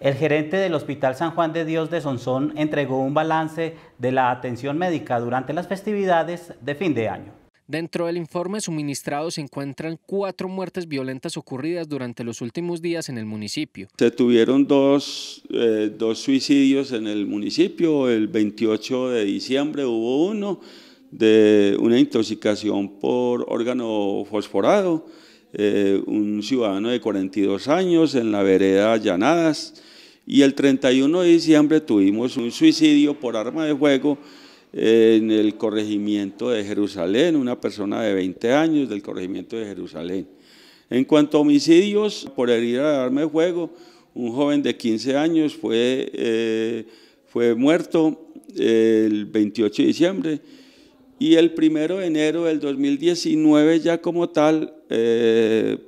El gerente del Hospital San Juan de Dios de Sonsón entregó un balance de la atención médica durante las festividades de fin de año. Dentro del informe suministrado se encuentran cuatro muertes violentas ocurridas durante los últimos días en el municipio. Se tuvieron dos, eh, dos suicidios en el municipio, el 28 de diciembre hubo uno de una intoxicación por órgano fosforado, eh, un ciudadano de 42 años en la vereda Llanadas. Y el 31 de diciembre tuvimos un suicidio por arma de fuego eh, en el corregimiento de Jerusalén, una persona de 20 años del corregimiento de Jerusalén. En cuanto a homicidios por herida de arma de fuego, un joven de 15 años fue, eh, fue muerto el 28 de diciembre y el primero de enero del 2019 ya como tal, eh,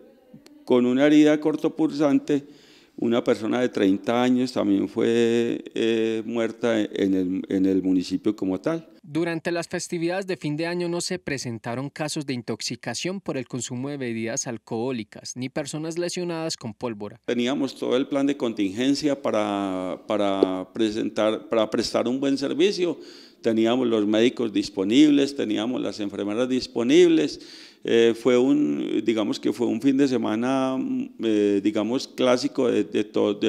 con una herida cortopulsante, una persona de 30 años también fue eh, muerta en el, municipio como tal. Durante las festividades de fin de año no se presentaron casos de intoxicación por el consumo de bebidas alcohólicas ni personas lesionadas con pólvora. Teníamos todo el plan de contingencia para, para, presentar, para prestar un buen servicio teníamos los médicos disponibles, teníamos las enfermeras disponibles. Eh, fue un, digamos que fue un fin de semana, mm, eh, digamos, clásico de, de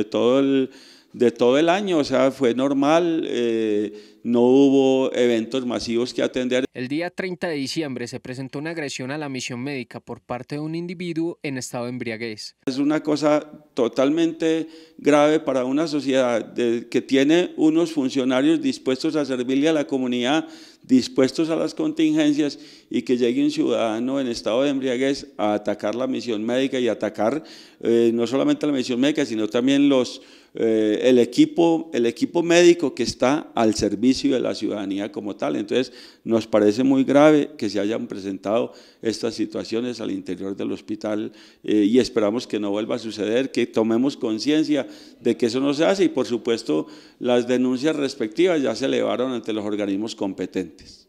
todo el de todo el año, o sea, fue normal, eh, no hubo eventos masivos que atender. El día 30 de diciembre se presentó una agresión a la misión médica por parte de un individuo en estado de embriaguez. Es una cosa totalmente grave para una sociedad que tiene unos funcionarios dispuestos a servirle a la comunidad dispuestos a las contingencias y que llegue un ciudadano en estado de embriaguez a atacar la misión médica y atacar eh, no solamente la misión médica, sino también los, eh, el, equipo, el equipo médico que está al servicio de la ciudadanía como tal. Entonces, nos parece muy grave que se hayan presentado estas situaciones al interior del hospital eh, y esperamos que no vuelva a suceder, que tomemos conciencia de que eso no se hace y, por supuesto, las denuncias respectivas ya se elevaron ante los organismos competentes. this